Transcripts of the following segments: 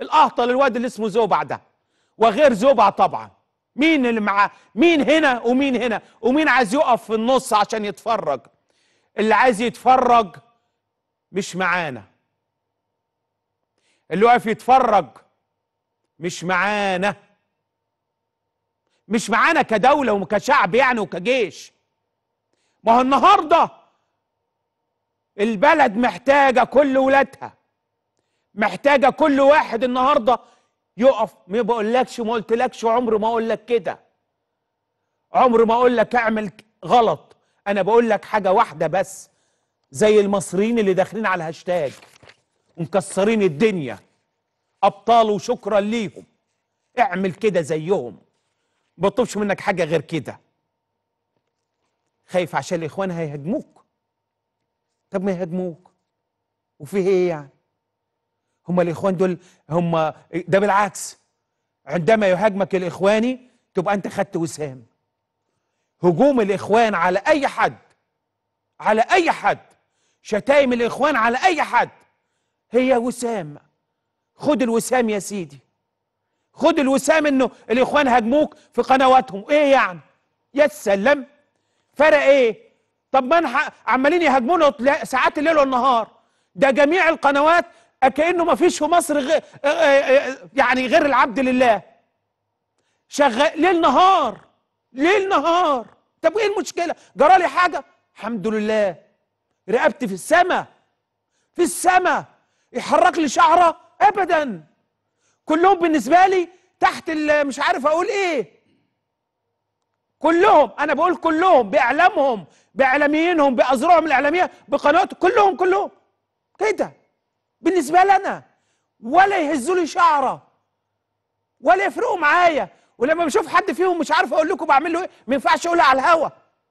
الاهطل الواد اللي اسمه زوبع ده وغير زوبع طبعا مين اللي معاه مين هنا ومين هنا ومين عايز يقف في النص عشان يتفرج اللي عايز يتفرج مش معانا اللي واقف يتفرج مش معانا مش معانا كدوله وكشعب يعني وكجيش ما هو النهارده البلد محتاجه كل ولادها محتاجه كل واحد النهارده يقف ما بقولكش ما قلتلكش عمر ما أقولك كده عمر ما أقولك اعمل غلط انا بقولك حاجه واحده بس زي المصريين اللي داخلين على الهاشتاج ومكسرين الدنيا ابطال وشكرا ليهم اعمل كده زيهم ما بطلبش منك حاجه غير كده خايف عشان الاخوان هيهاجموك طب ما يهاجموك وفي ايه يعني هم الاخوان دول هم ده بالعكس عندما يهاجمك الاخواني تبقى انت خدت وسام هجوم الاخوان على اي حد على اي حد شتايم الاخوان على اي حد هي وسام خد الوسام يا سيدي خد الوسام انه الاخوان هاجموك في قنواتهم ايه يعني يا سلام فرق ايه طب ما عمالين يهاجمونا ساعات الليل والنهار ده جميع القنوات كانه ما فيش في مصر غير آه، آه، آه، يعني غير العبد لله شغال ليل نهار ليل نهار طب ايه المشكله جرالي حاجه الحمد لله رقبتي في السماء في السماء يحرك لي شعره ابدا كلهم بالنسبه لي تحت مش عارف اقول ايه كلهم انا بقول كلهم باعلامهم باعلاميينهم باذرعهم الاعلاميه بقناته كلهم كلهم كده بالنسبه لي انا ولا يهزوا لي شعره ولا يفرقوا معايا ولما بشوف حد فيهم مش عارف اقول لكم بعمل له ايه ما ينفعش اقولها على الهوا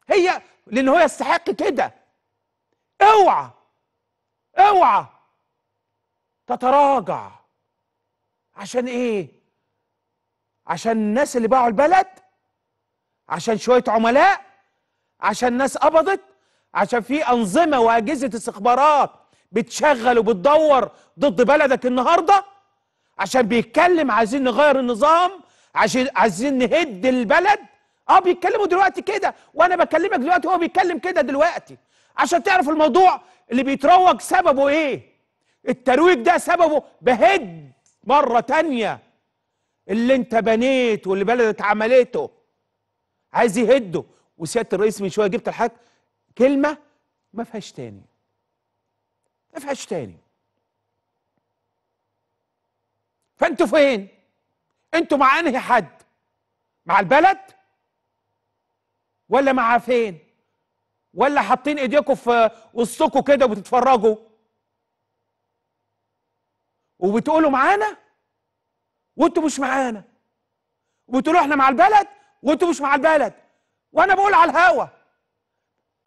هي لان هو يستحق كده اوعى اوعى تتراجع عشان ايه عشان الناس اللي باعوا البلد عشان شويه عملاء عشان ناس قبضت عشان في انظمه واجهزه استخبارات بتشغل وبتدور ضد بلدك النهارده عشان بيتكلم عايزين نغير النظام عشان عايزين نهد البلد اه بيتكلموا دلوقتي كده وانا بكلمك دلوقتي هو بيتكلم كده دلوقتي عشان تعرف الموضوع اللي بيتروج سببه ايه الترويج ده سببه بهد مرة تانية اللي انت بنيته واللي بلدك عملته عايز يهده وسيادة الرئيس من شوية جبت لحضرتك كلمة ما فيهاش تاني نفعش تاني فانتوا فين انتوا مع انهي حد مع البلد ولا مع فين ولا حاطين ايديكم في وسطكم كده وبتتفرجوا وبتقولوا معانا وانتوا مش معانا وبتقولوا احنا مع البلد وانتوا مش مع البلد وانا بقول على الهوا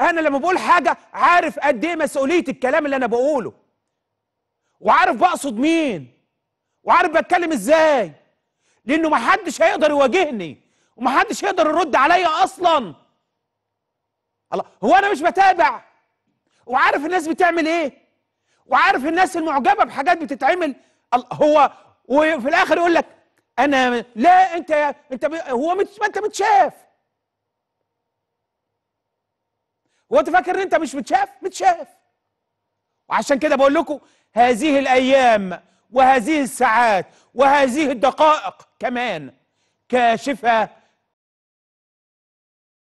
انا لما بقول حاجه عارف قد ايه مسؤوليه الكلام اللي انا بقوله وعارف بقصد مين وعارف بتكلم ازاي لانه محدش هيقدر يواجهني ومحدش هيقدر يرد عليا اصلا الله هو انا مش بتابع وعارف الناس بتعمل ايه وعارف الناس المعجبه بحاجات بتتعمل هو وفي الاخر يقول لك انا لا انت انت هو ما انت متشاف وانت فاكر ان انت مش متشاف متشاف وعشان كده بقول لكم هذه الايام وهذه الساعات وهذه الدقائق كمان كاشفه